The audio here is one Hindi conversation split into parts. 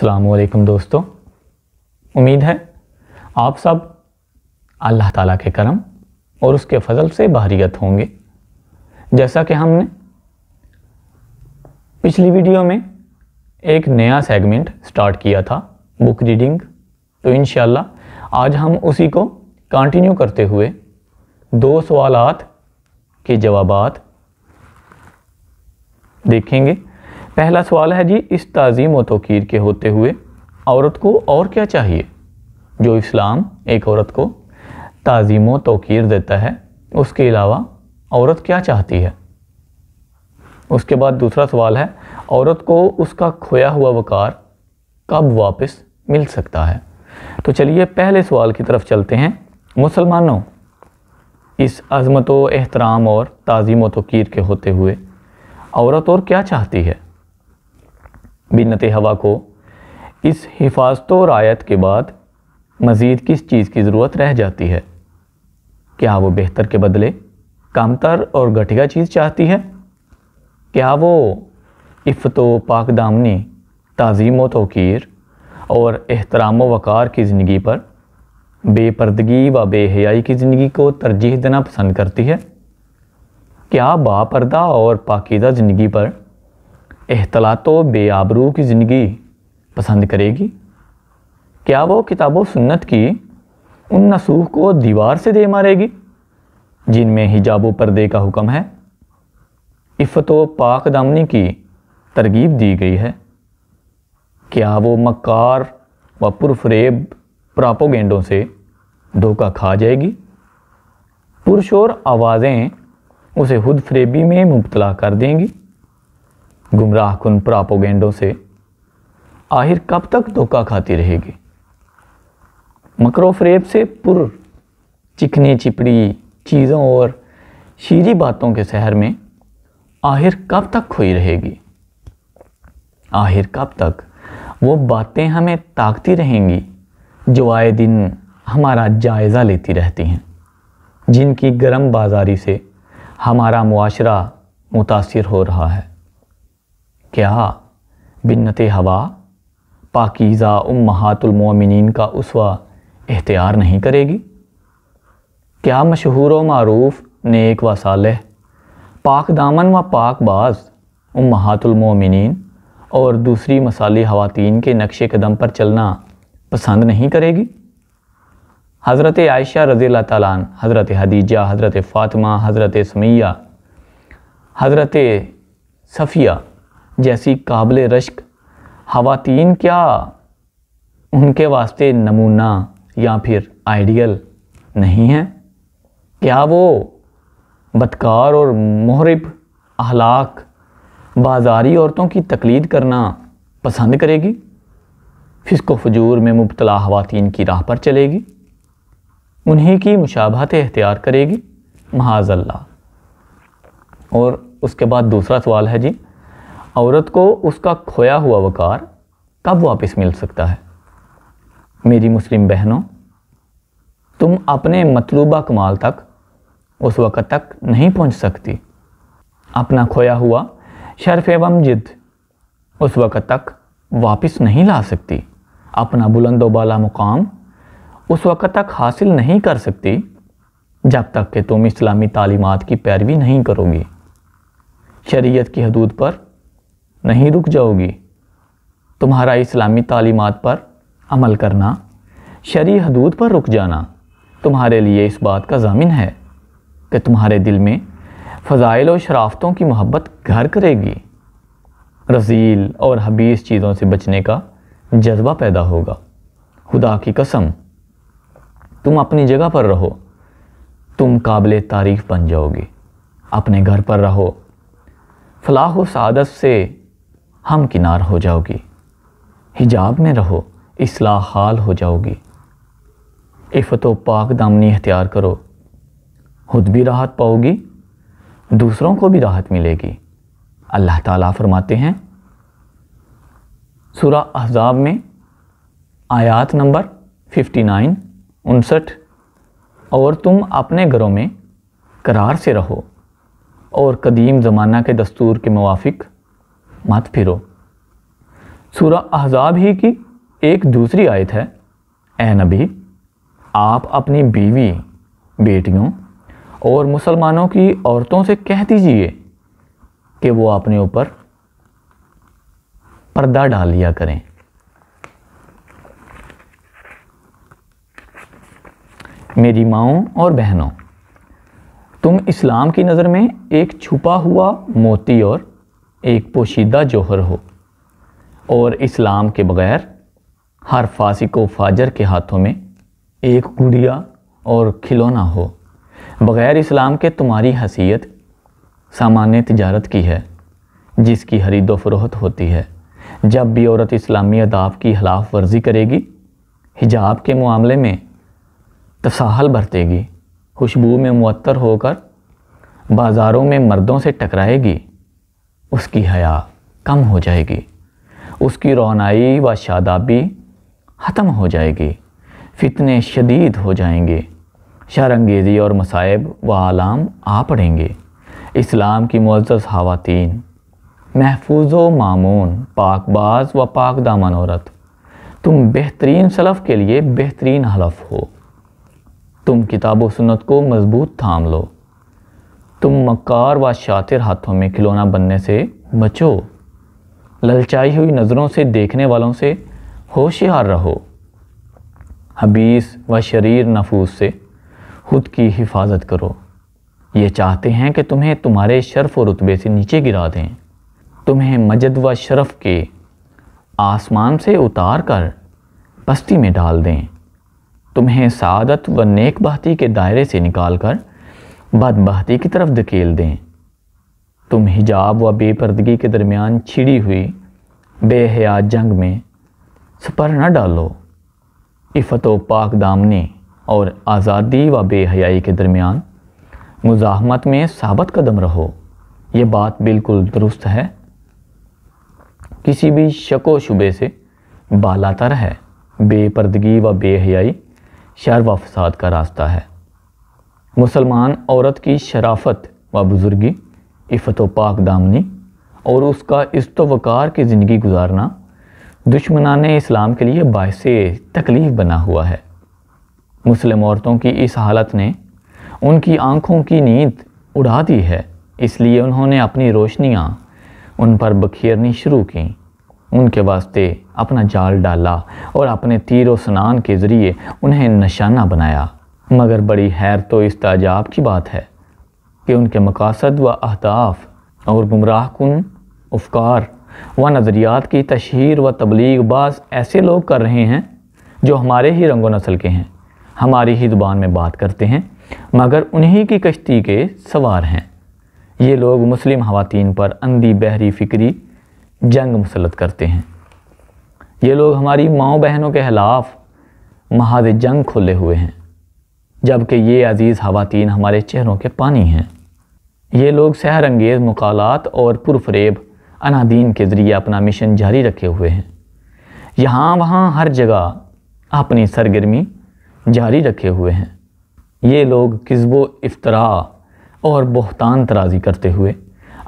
अल्लाम दोस्तों उम्मीद है आप सब अल्लाह ताला के करम और उसके फजल से बहरीत होंगे जैसा कि हमने पिछली वीडियो में एक नया सेगमेंट स्टार्ट किया था बुक रीडिंग तो इन आज हम उसी को कंटिन्यू करते हुए दो सवालात के जवाबात देखेंगे पहला सवाल है जी इस तज़ीम व तोकीर के होते हुए औरत को और क्या चाहिए जो इस्लाम एक औरत को तज़ीम व तोकीर देता है उसके अलावा औरत क्या चाहती है उसके बाद दूसरा सवाल है औरत को उसका खोया हुआ वक़ार कब वापस मिल सकता है तो चलिए पहले सवाल की तरफ चलते हैं मुसलमानों इस अजमत एहतराम और तज़ीम व तोकीर के होते हुए औरत और क्या चाहती है बिनत हवा को इस हिफाजत और आयत के बाद मज़ीद किस चीज़ की ज़रूरत रह जाती है क्या वो बेहतर के बदले कामतर और घटिया चीज़ चाहती है क्या वो इफ़त पाक दामनी तज़ीम व तोकीर और एहतराम वक़ार की ज़िंदगी पर बेपर्दगी व बेहयाई की ज़िंदगी को तरजीह देना पसंद करती है क्या बापर्दा और पाकिदा ज़िंदगी पर अहतलात बेआबरू की ज़िंदगी पसंद करेगी क्या वो किताब सुन्नत की उन नसूख को दीवार से दे मारेगी जिनमें हिजाब पर्दे का हुक्म है इफ़त पाक दामनी की तरगीब दी गई है क्या वो मक्कार व पुरफरेब प्रापोगेंडों से धोखा खा जाएगी पुरशोर आवाज़ें उसे हुद फरेबी में मुबतला कर देंगी गुमराह कन प्रापोगेंडों से आखिर कब तक धोखा खाती रहेगी मकरो से पुर चिकनी चिपड़ी चीज़ों और शीरी बातों के शहर में आखिर कब तक खोई रहेगी आखिर कब तक वो बातें हमें ताकती रहेंगी जो आए दिन हमारा जायज़ा लेती रहती हैं जिनकी गर्म बाजारी से हमारा मुआरा मुतासर हो रहा है क्या बिन्नत हवा पाकिज़ा उम उम्महातुलमोमिन का उसवा एहतियार नहीं करेगी क्या मशहूर व मरूफ़ नेक व साल पाक दामन व पाक बाज़ उम उम्महातुलमोमिन और दूसरी मसाली खातन के नक्श कदम पर चलना पसंद नहीं करेगी हज़रत आयशा रज़ी तालान हज़रत हदीजा हज़रत फ़ातिमा हज़रत समैया हज़रत सफ़िया जैसी काबिल रश्क खातन क्या उनके वास्ते नमूना या फिर आइडियल नहीं है क्या वो बदकार और महरब अहलाक बाजारी औरतों की तकलीद करना पसंद करेगी फिसको फजूर में मुबतला खातन की राह पर चलेगी उन्हीं की मुशाबहत अख्तियार करेगी महाजल्ला और उसके बाद दूसरा सवाल है जी औरत को उसका खोया हुआ वकार कब वापस मिल सकता है मेरी मुस्लिम बहनों तुम अपने मतलूबा कमाल तक उस वक़्त तक नहीं पहुंच सकती अपना खोया हुआ शर्फ एवं जिद उस वक़्त तक वापस नहीं ला सकती अपना बुलंद वाला मुकाम उस वक़्त तक हासिल नहीं कर सकती जब तक कि तुम इस्लामी तालीमत की पैरवी नहीं करोगी शरीयत की हदूद पर नहीं रुक जाओगी तुम्हारा इस्लामी तालीमत पर अमल करना शरी हदूद पर रुक जाना तुम्हारे लिए इस बात का जामिन है कि तुम्हारे दिल में फ़जाइल और शराफ़तों की मोहब्बत घर करेगी रजील और हबीस चीज़ों से बचने का जज्बा पैदा होगा खुदा की कसम तुम अपनी जगह पर रहो तुम काबिल तारीफ़ बन जाओगे अपने घर पर रहो फलाह व सदत से हम किनार हो जाओगी हिजाब में रहो इसलाह हाल हो जाओगी इफ़त पाक दामनी हथियार करो खुद भी राहत पाओगी दूसरों को भी राहत मिलेगी अल्लाह ताला फरमाते हैं सूरा अहजाब में आयात नंबर 59 उनसठ और तुम अपने घरों में करार से रहो और कदीम ज़माना के दस्तूर के मुआफ़ मत फिरो सूरा अहजाब ही की एक दूसरी आयत है ए नबी आप अपनी बीवी बेटियों और मुसलमानों की औरतों से कह दीजिए कि वो अपने ऊपर पर्दा डाल लिया करें मेरी माओ और बहनों तुम इस्लाम की नज़र में एक छुपा हुआ मोती और एक पोशीदा जौहर हो और इस्लाम के बगैर हर फासिक व फाजर के हाथों में एक गुड़िया और खिलौना हो बग़ैर इस्लाम के तुम्हारी हसीयत सामान्य तजारत की है जिसकी हरीदो फरोहत होती है जब भी औरत इस्लामी अदाब की खिलाफ वर्जी करेगी हिजाब के मामले में तसाहल बरतेगी खुशबू में मुअत्तर होकर बाज़ारों में मर्दों से टकराएगी उसकी हया कम हो जाएगी उसकी रोनाई व शादाबी ख़त्म हो जाएगी फितने शदीद हो जाएंगे शरंगेज़ी और मसाइब व आलाम आ पड़ेंगे इस्लाम की मज्ज़ खातन महफूज व मामून पाकबाज व पाक दामन औरत तुम बेहतरीन सलफ़ के लिए बेहतरीन हलफ हो तुम किताब व सुन्नत को मज़बूत थाम लो तुम मकार व शातिर हाथों में खिलौना बनने से बचो ललचाई हुई नज़रों से देखने वालों से होशियार रहो हबीस व शरीर नफूस से खुद की हिफाजत करो ये चाहते हैं कि तुम्हें तुम्हारे शर्फ और रुतबे से नीचे गिरा दें तुम्हें मजद व शरफ के आसमान से उतार कर बस्ती में डाल दें तुम्हें सादत व नेक बहती के दायरे से निकाल कर बदबहती की तरफ धकेल दें तुम हिजाब व बेपर्दगी के दरमियान छिड़ी हुई बेहया जंग में सपर न डालो इफ़त व पाक दामनी और आज़ादी व बेहयाई के दरमियान मुजाहमत में साबत कदम रहो ये बात बिल्कुल दुरुस्त है किसी भी शको शुबे से बालातर है बेपर्दगी व बेहयाई शर व फसाद का रास्ता है मुसलमान औरत की शराफत व बुज़ुर्गी इफ़त व पाक दामनी और उसका इस्त वकार की ज़िंदगी गुजारना दुश्मनान इस्लाम के लिए बायस तकलीफ़ बना हुआ है मुस्लिम औरतों की इस हालत ने उनकी आँखों की नींद उड़ा दी है इसलिए उन्होंने अपनी रोशनियाँ उन पर बखेरनी शुरू की उनके वास्ते अपना जाल डाला और अपने तीर व स्नान के ज़रिए उन्हें निशाना बनाया मगर बड़ी हैर तो इस ताजाब की बात है कि उनके मकासद व अहदाफ और गुमराह कन उफकार व नज़रियात की तशहर व तबलीग बाज़ ऐसे लोग कर रहे हैं जो हमारे ही रंगो नसल के हैं हमारी ही ज़ुबान में बात करते हैं मगर उन्हीं की कश्ती के सवार हैं ये लोग मुस्लिम खातन पर अंधी बहरी फ़िक्री जंग मुसलत करते हैं ये लोग हमारी माओ बहनों के ख़िलाफ़ महाज जंग खोले हुए हैं जबकि ये अज़ीज़ खातन हमारे चेहरों के पानी हैं ये लोग सहर अंगेज़ मकालत और पुरफरेब अनादीन के ज़रिए अपना मिशन जारी रखे हुए हैं यहाँ वहाँ हर जगह अपनी सरगर्मी जारी रखे हुए हैं ये लोग किस्बो इफ्तरा और बहतान तराजी करते हुए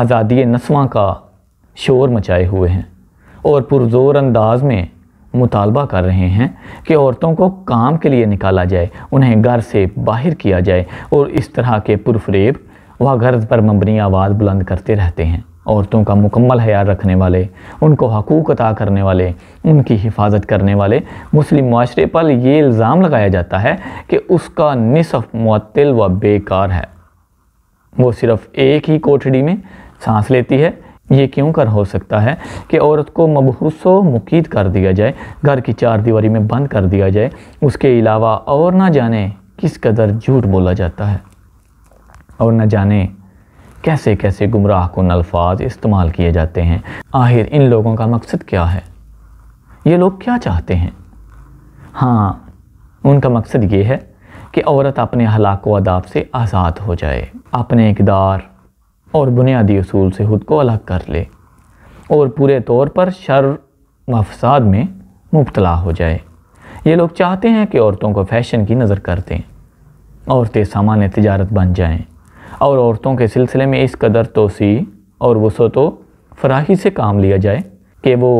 आज़ादी नस्वा का शोर मचाए हुए हैं और पुरजोर अंदाज में मुतालबा कर रहे हैं कि औरतों को काम के लिए निकाला जाए उन्हें घर से बाहर किया जाए और इस तरह के पुरफरेब वह गर्ज पर मबनी आवाज़ बुलंद करते रहते हैं औरतों का मुकम्मल हयाल रखने वाले उनको हकूक अदा करने वाले उनकी हिफाजत करने वाले मुस्लिम माशरे पर ये इल्ज़ाम लगाया जाता है कि उसका निसफ मुतिल व बेकार है वो सिर्फ़ एक ही कोठड़ी में सांस लेती है ये क्यों कर हो सकता है कि औरत को मबहूसो मुकीद कर दिया जाए घर की चार दीवारी में बंद कर दिया जाए उसके अलावा और ना जाने किस कदर झूठ बोला जाता है और न जाने कैसे कैसे गुमराह कन अल्फाज इस्तेमाल किए जाते हैं आखिर इन लोगों का मकसद क्या है ये लोग क्या चाहते हैं हाँ उनका मकसद ये है कि औरत अपने हलाक अदाब से आज़ाद हो जाए अपने इकदार और बुनियादी असूल से खुद को अलग कर ले और पूरे तौर पर शर मफसाद में मुबतला हो जाए ये लोग चाहते हैं कि औरतों को फैशन की नज़र कर दें औरतें सामान्य तजारत बन जाएं और औरतों के सिलसिले में इस कदर तोसी और वसो तो फराही से काम लिया जाए कि वो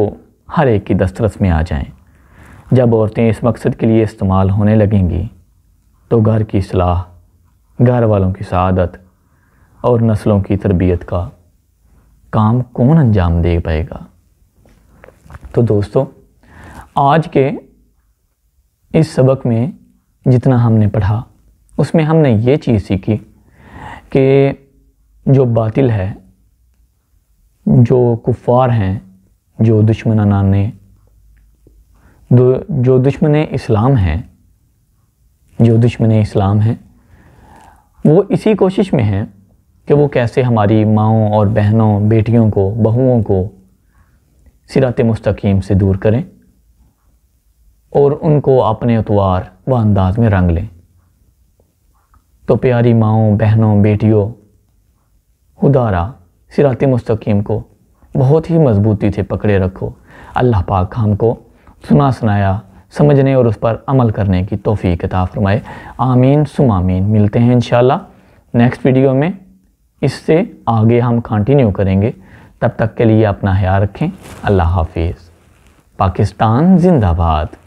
हर एक की दस्तरस में आ जाएं जब औरतें इस मकसद के लिए इस्तेमाल होने लगेंगी तो घर की सलाह घर वालों की सदत और नस्लों की तरबियत का काम कौन अंजाम दे पाएगा तो दोस्तों आज के इस सबक में जितना हमने पढ़ा उसमें हमने ये चीज़ सीखी कि जो बातिल है जो कुफ़ार हैं जो दुश्मन नाने जो दुश्मन इस्लाम हैं जो दुश्मन इस्लाम हैं वो इसी कोशिश में हैं कि वो कैसे हमारी माओं और बहनों बेटियों को बहुओं को सिरात मुस्तकीम से दूर करें और उनको अपने उतवार व अंदाज में रंग लें तो प्यारी माओ बहनों बेटियों उदारा सिरात मुस्तकीम को बहुत ही मजबूती से पकड़े रखो अल्लाह पाक हमको सुना सुनाया समझने और उस पर अमल करने की तोफ़ी किताब फरमाए आमीन सुमामीन मिलते हैं इन नेक्स्ट वीडियो में इससे आगे हम कंटिन्यू करेंगे तब तक के लिए अपना ख्याल रखें अल्लाह हाफिज़ पाकिस्तान जिंदाबाद